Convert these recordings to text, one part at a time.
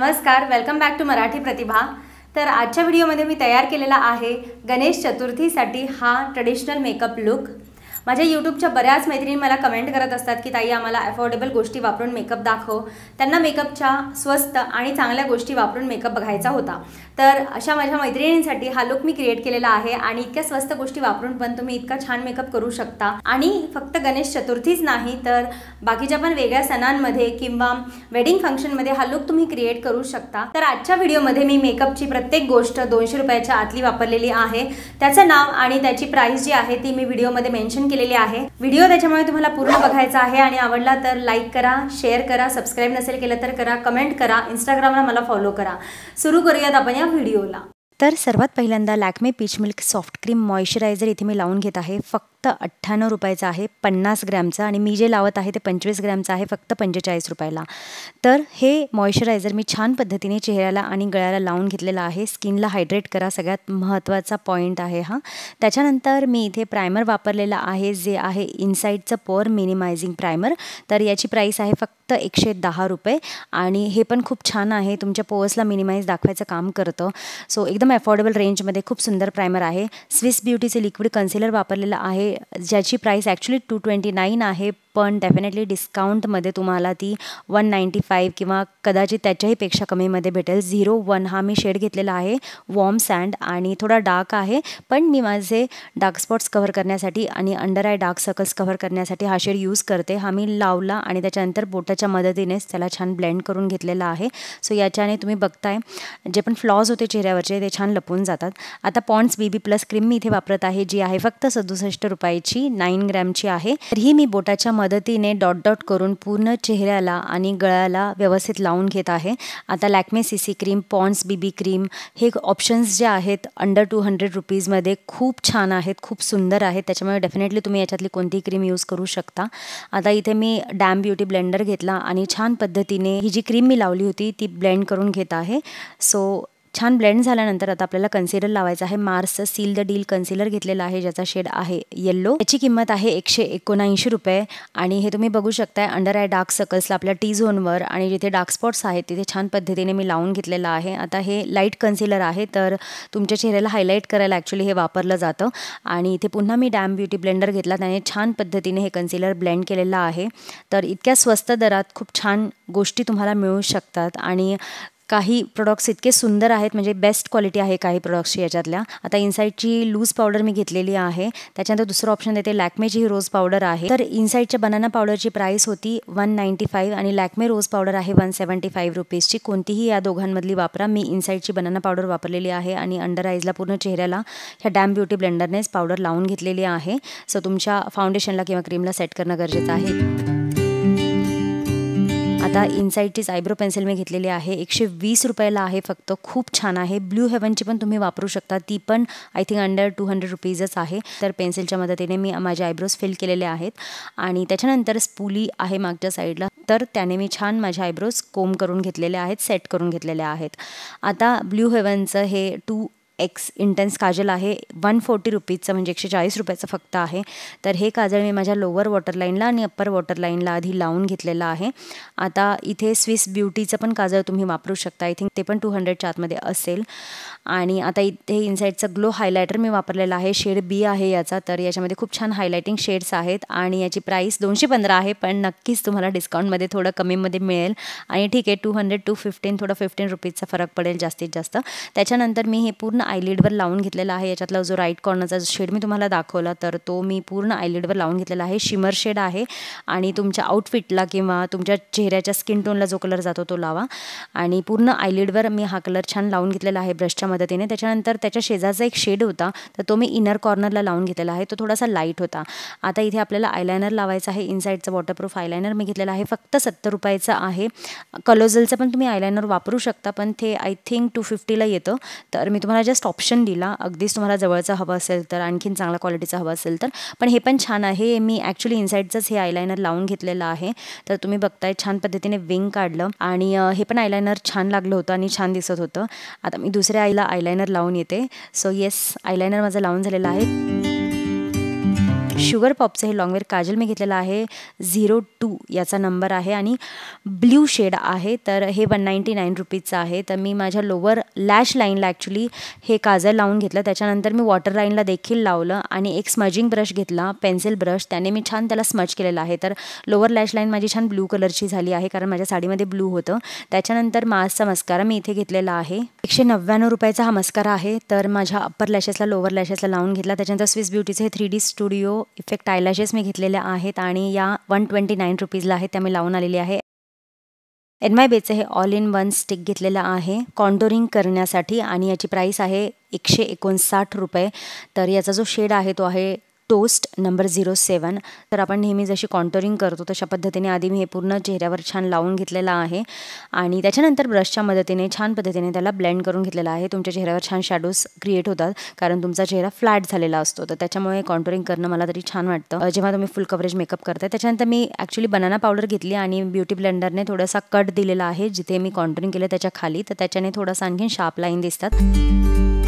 नमस्कार welcome back to Marathi Pratibha तर आजच्या व्हिडिओमध्ये मी तयार केलेला आहे गणेश चतुर्थीसाठी हा ट्रेडिशनल मेकअप लुक माझ्या यूट्यूबच्या बऱ्याच मैत्रिणी मला कमेंट करत असतात की ताई आम्हाला अफोर्डेबल गोष्टी वापरून मेकअप दाखव त्यांना मेकअपच्या स्वस्त आणि चांगल्या गोष्टी वापरून मेकअप बघायचा होता तर अशा माझ्या मैत्रिणींसाठी हा लुक मी क्रिएट केलेला आहे आणि इतक्या स्वस्त गोष्टी वापरून पण तुम्ही इतका छान मेकअप करू शकता आणि फक्त गणेश चतुर्थीच नाही तर बाकीच्या पण वेगळ्या सणांमध्ये किंवा वेडिंग फंक्शनमध्ये हा लुक तुम्ही क्रिएट करू शकता तर आजच्या व्हिडिओमध्ये मी मेकअपची प्रत्येक गोष्ट दोनशे रुपयाच्या आतली वापरलेली आहे त्याचं नाव आणि त्याची प्राइस जी आहे ती मी व्हिडिओमध्ये मेन्शन केलेली आहे व्हिडिओ त्याच्यामुळे तुम्हाला पूर्ण बघायचा आहे आणि आवडला तर लाईक करा शेअर करा सबस्क्राईब नसेल केलं तर करा कमेंट करा इंस्टाग्रामला मला फॉलो करा सुरू करूयात आपण या व्हिडिओला तर सर्वात पहिल्यांदा Lakme peach milk soft cream moisturiser इथे मी लावून घेत आहे फक्त फक्त अठ्ठ्याण्णव रुपयाचा आहे पन्नास ग्रॅमचा आणि मी जे लावत आहे ते पंचवीस ग्रॅमचं आहे फक्त पंचेचाळीस रुपयाला तर हे मॉइश्चरायझर मी छान पद्धतीने चेहऱ्याला आणि गळ्याला लावून घेतलेलं आहे स्किनला हायड्रेट करा सगळ्यात महत्त्वाचा पॉईंट आहे हा त्याच्यानंतर मी इथे प्रायमर वापरलेला आहे जे आहे इनसाईडचं पोअर मिनिमायझिंग प्रायमर तर याची प्राईस आहे फक्त एकशे दहा रुपये आणि हे पण खूप छान आहे तुमच्या पोअर्सला मिनिमाइज दाखवायचं काम करतं सो एकदम अफोर्डेबल रेंजमध्ये खूप सुंदर प्रायमर आहे स्विस ब्युटीचे लिक्विड कन्सिलर वापरलेलं आहे ज्याची price actually two twenty nine आहे पण डेफिनेटली डिस्काउंटमध्ये तुम्हाला ती वन नाईंटी फाईव्ह किंवा कदाचित त्याच्याही पेक्षा कमीमध्ये भेटेल झिरो वन हा मी शेड घेतलेला आहे वॉर्म सँड आणि थोडा डार्क आहे पण मी माझे डार्क स्पॉट्स कव्हर करण्यासाठी आणि under eye dark circles cover करण्यासाठी हा शेड यूज करते हा मी लावला आणि त्याच्यानंतर बोटाच्या मदतीनेच त्याला छान ब्लेंड करून घेतलेला आहे सो याच्याने तुम्ही बघताय जे पण फ्लॉज होते चेहऱ्यावरचे ते छान लपून जातात आता पॉन्ड्स बी प्लस क्रीम मी इथे वापरत आहे जी आहे फक्त सदुसष्ट रुपयाची नाईन ग्रॅमची आहे तरीही मी बोटाच्या मदतीने डॉट डॉट करून पूर्ण चेहऱ्याला आणि गळ्याला व्यवस्थित लावून घेत आहे आता Lakme C C cream Pond's BB cream हे ऑप्शन्स जे आहेत अंडर टू हंड्रेड रुपीजमध्ये खूप छान आहेत खूप सुंदर आहेत त्याच्यामुळे डेफिनेटली तुम्ही याच्यातली कोणतीही क्रीम यूज करू शकता आता इथे मी डॅम ब्युटी ब्लेंडर घेतला आणि छान पद्धतीने ही जी क्रीम मी लावली होती ती ब्लेंड करून घेत आहे सो छान ब्लेंड झाल्यानंतर आता आपल्याला कन्सिलर लावायचा आहे मार्सचं सील द डील कन्सिलर घेतलेला आहे ज्याचा शेड आहे येल्लो याची किंमत आहे एकशे एकोणऐंशी रुपये आणि हे तुम्ही बघू शकताय अंडर आय डार्क सर्कल्सला आपल्या टी झोनवर आणि जिथे डार्क स्पॉट्स आहेत तिथे छान पद्धतीने मी लावून घेतलेला आहे आता हे लाईट कन्सिलर आहे तर तुमच्या चेहऱ्याला हायलाईट करायला ॲक्च्युली हे वापरलं जातं आणि इथे पुन्हा मी डॅम ब्युटी ब्लेंडर घेतला त्याने छान पद्धतीने हे कन्सिलर ब्लेंड केलेलं आहे तर इतक्या स्वस्त दरात खूप छान गोष्टी तुम्हाला मिळू शकतात आणि काही प्रोडक्ट्स इतके सुंदर आहेत म्हणजे बेस्ट क्वालिटी आहे काही प्रोडक्ट्सची याच्यातल्या आता इनसाईडची लूज पावडर मी घेतलेली आहे त्याच्यानंतर दुसरं ऑप्शन देते लॅकमेची ही रोज पावडर आहे तर इनसाईडच्या बनाना पावडरची प्राईस होती वन फाईव्ह आणि लॅकमे रोज पावडर आहे वन सेवन्टी फाईव्ह रुपीजची कोणतीही या दोघांमधली वापरा मी इनसाईडची बनाना पावडर वापरलेली आहे आणि अंडर आईजला पूर्ण चेहऱ्याला ह्या डॅम ब्युटी ब्लेंडरनेच पावडर लावून घेतलेली आहे सो तुमच्या फाउंडेशनला किंवा क्रीमला सेट करणं गरजेचं आहे आता इन्साईटचीच आयब्रो पेन्सिल मी घेतलेली आहे एकशे वीस रुपयाला आहे फक्त खूप छान आहे ब्ल्यू हेवनची पण तुम्ही वापरू शकता ती पण I think under two hundred रुपीजच आहे तर पेन्सिलच्या मदतीने मी माझे आयब्रोज फिल केलेले आहेत आणि त्याच्यानंतर स्पुली आहे मागच्या साईडला तर त्याने मी छान माझे आयब्रोज कोम करून घेतलेले आहेत सेट करून घेतलेले आहेत आता ब्ल्यू हेवनचं हे टू एक्स इंटेन्स काजल आहे वन फोर्टी रुपीजचं म्हणजे एकशे चाळीस रुपयाचं फक्त आहे तर हे काजळ मी माझ्या लोअर वॉटर लाईनला आणि अप्पर वॉटर लाईनला आधी लावून घेतलेलं आहे आता इथे स्विस ब्युटीचं पण काजळ तुम्ही वापरू शकता आय थिंक ते पण टू हंड्रेडच्या आतमध्ये असेल आणि आता इथे इनसाईडचं ग्लो हायलायटर मी वापरलेला आहे शेड बी आहे याचा तर याच्यामध्ये खूप छान हायलायटिंग शेड्स आहेत आणि याची प्राईस दोनशे पंधरा आहे पण नक्कीच तुम्हाला डिस्काउंटमध्ये थोडं कमीमध्ये मिळेल आणि ठीक आहे टू हंड्रेड टू फिफ्टीन थोडं फिफ्टीन रुपीजचा फरक पडेल जास्तीत जास्त त्याच्यानंतर मी हे पूर्ण आयलिडवर लावून घेतलेला आहे याच्यातला जो राईट कॉर्नरचा जो शेड मी तुम्हाला दाखवला तर तो मी पूर्ण आयलिडवर लावून घेतलेला आहे शिमर शेड आहे आणि तुमच्या आउटफिटला किंवा तुमच्या चेहऱ्याच्या स्किन टोनला जो कलर जातो तो लावा आणि पूर्ण आयलिडवर मी हा कलर छान लावून घेतलेला आहे ब्रशच्या मदतीने त्याच्यानंतर त्याच्या शेजारचा एक शेड होता तर तो मी इनर कॉर्नरला लावून घेतलेला आहे तो थोडासा लाईट होता आता इथे आपल्याला आयलायनर लावायचा आहे इनसाईडचा वॉटरप्रूफ आयलायनर मी घेतलेला आहे फक्त सत्तर रुपयाचा आहे कलोजलचं पण तुम्ही आयलायनर वापरू शकता पण ते आय थिंक टू फिफ्टीला येतं तर मी तुम्हाला जस्ट ऑप्शन दिला अगदीच तुम्हाला जवळचा हवा असेल तर आणखीन चांगला क्वालिटीचा हवा असेल तर पण हे पण छान आहे मी ॲक्च्युली इनसाईडचंच हे आयलायनर लावून घेतलेलं आहे तर तुम्ही बघताय छान पद्धतीने विंग काढलं आणि हे पण आयलायनर छान लागलं होतं आणि छान दिसत होतं आता मी दुसऱ्या आईला आयलायनर लावून येते सो येस आयलायनर माझं लावून झालेला आहे शुगर पॉपचं हे लॉंगवेअर काजल मी घेतलेलं आहे झिरो टू याचा नंबर आहे आणि ब्ल्यू शेड आहे तर हे वन नाईन्टी नाईन रुपीजचं आहे तर मी माझ्या लोअर लॅश लाईनला ॲक्च्युली हे काजल लावून घेतलं त्याच्यानंतर मी वॉटर लाईनला देखील लावलं आणि एक स्मजिंग ब्रश घेतला पेन्सिल ब्रश त्याने मी छान त्याला स्मज केलेला आहे तर लोअर लॅश लाईन माझी छान ब्लू कलरची झाली आहे कारण माझ्या साडीमध्ये ब्लू होतं त्याच्यानंतर मास्कचा मस्कारा मी इथे घेतलेला आहे एकशे नव्याण्णव रुपयाचा हा मस्कारा आहे तर माझ्या अप्पर लॅशेसला लोअर लॅशेसला लावून घेतला त्याच्यानंतर स्विस ब्युटीचं हे three D studio effect eyelashes मी घेतलेल्या आहेत आणि या वन ट्वेंटी नाईन रुपीजला आहेत त्या मी लावून आलेली आहे एन माय बेचं हे ऑल इन वन स्टिक घेतलेलं आहे कॉन्डोरिंग करण्यासाठी आणि याची प्राईस आहे एकशे एकोणसाठ रुपये तर याचा जो शेड आहे तो आहे टोस्ट नंबर झिरो सेवन तर आपण नेहमी जशी कॉन्टोरिंग करतो तशा पद्धतीने आधी मी हे पूर्ण चेहऱ्यावर छान लावून घेतलेलं आहे आणि त्याच्यानंतर ब्रशच्या मदतीने छान पद्धतीने त्याला ब्लेंड करून घेतलेला आहे तुमच्या चेहऱ्यावर छान शॅडोज क्रिएट होतात कारण तुमचा चेहरा फ्लॅट झालेला असतो तर त्याच्यामुळे कॉन्टोरिंग करणं मला तरी छान वाटतं जेव्हा तुम्ही फुल कव्हरेज मेकअप करताय त्याच्यानंतर मी ॲक्च्युली बनाना पावडर घेतली आणि ब्युटी ब्लेंडरने थोडासा कट दिलेला आहे जिथे मी कॉन्टोरिंग केलं त्याच्या खाली तर त्याच्याने थोडासा आणखीन शार्प लाईन दिसतात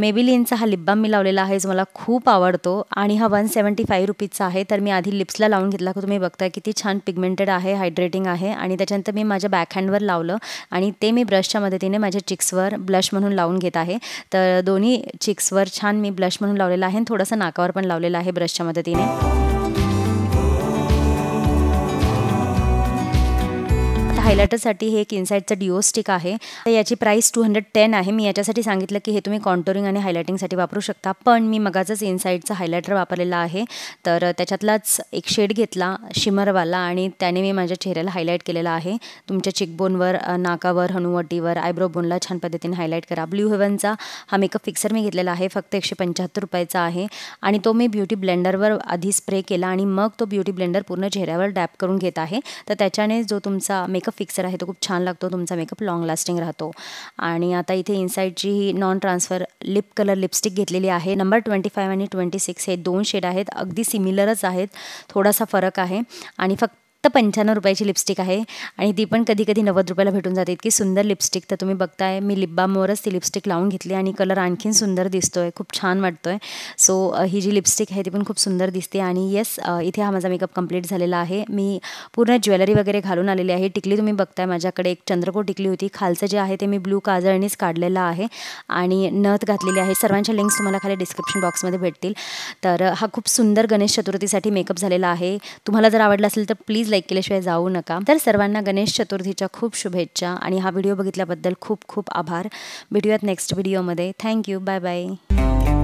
मेबिलिनचा हा लिपबाम मी लावलेला आहे जो मला खूप आवडतो आणि हा वन सेवन्टी फाईव्ह रुपीजचा आहे तर मी आधी लिप्सला लावून घेतला की तुम्ही बघता किती छान पिगमेंटेड आहे हायड्रेटिंग आहे आणि त्याच्यानंतर मी माझ्या बॅकहँडवर लावलं आणि ते मी ब्रशच्या मदतीने माझ्या चिक्सवर ब्लश म्हणून लावून घेत आहे तर दोन्ही चिक्सवर छान मी ब्लश म्हणून लावलेला आहे आणि थोडंसं नाकावर पण लावलेलं आहे ब्रशच्या मदतीने हायलायटरसाठी हे एक इन्साईटचं डिओ स्टिक आहे तर याची प्राईस टू हंड्रेड टेन आहे मी याच्यासाठी सांगितलं की हे तुम्ही कॉन्टोरिंग आणि हायलायटिंगसाठी वापरू शकता पण मी मगाचंच इनसाईडचं हायलायटर वापरलेला आहे तर त्याच्यातलाच एक शेड घेतला शिमरवाला आणि त्याने मी माझ्या चेहऱ्याला हायलाईट केलेला आहे तुमच्या चिकबोनवर नाकावर हनुवटीवर आयब्रो बोनला छान पद्धतीने हायलाईट करा ब्ल्यू हेवनचा हा मेकअप फिक्सर मी घेतलेला आहे फक्त एकशे पंच्याहत्तर रुपयाचा आहे आणि तो मी ब्युटी ब्लेंडरवर आधी स्प्रे केला आणि मग तो ब्युटी ब्लेंडर पूर्ण चेहऱ्यावर डॅप करून घेत आहे तर त्याच्याने जो तुमचा मेकअप फिक्सर आहे तो खूप छान लागतो तुमचा मेकअप लाँग लास्टिंग राहतो आणि आता इथे इनसाईडची ही non transfer lip colour lipstick घेतलेली आहे नंबर ट्वेंटी फाईव्ह आणि ट्वेंटी सिक्स हे दोन शेड आहेत अगदी सिमिलरच आहेत थोडासा फरक आहे आणि फक्त फक्त पंच्याण्णव रुपयाची लिपस्टिक आहे आणि ती पण कधी कधी नव्वद रुपयाला भेटून जाते इतकी सुंदर लिपस्टिक तर तुम्ही बघताय मी लिपबामवरच ती लिपस्टिक लावून घेतली आणि कलर आणखीन सुंदर दिसतो आहे खूप छान वाटतो आहे सो ही जी लिपस्टिक आहे ती पण खूप सुंदर दिसते आणि येस इथे हा माझा मेकअप कंप्लीट झालेला आहे मी पूर्ण ज्वेलरी वगैरे घालून आलेली आहे टिकली तुम्ही बघताय माझ्याकडे एक चंद्रकोट टिकली होती खालचं जे आहे ते मी ब्लू काजळणीच काढलेलं आहे आणि नथ घातलेली आहे सर्वांच्या लिंक्स तुम्हाला खाली डिस्क्रिप्शन बॉक्समध्ये भेटतील तर हा खूप सुंदर गणेश चतुर्थीसाठी मेकअप झालेला आहे तुम्हाला जर आवडला असेल तर प्लीज ऐकल्याशिवाय केल्याशिवाय जाऊ नका तर सर्वांना गणेश चतुर्थीच्या खूप शुभेच्छा आणि हा व्हिडिओ बघितल्याबद्दल खूप खूप आभार भेटूयात नेक्स्ट व्हिडिओमध्ये थँक्यू बाय बाय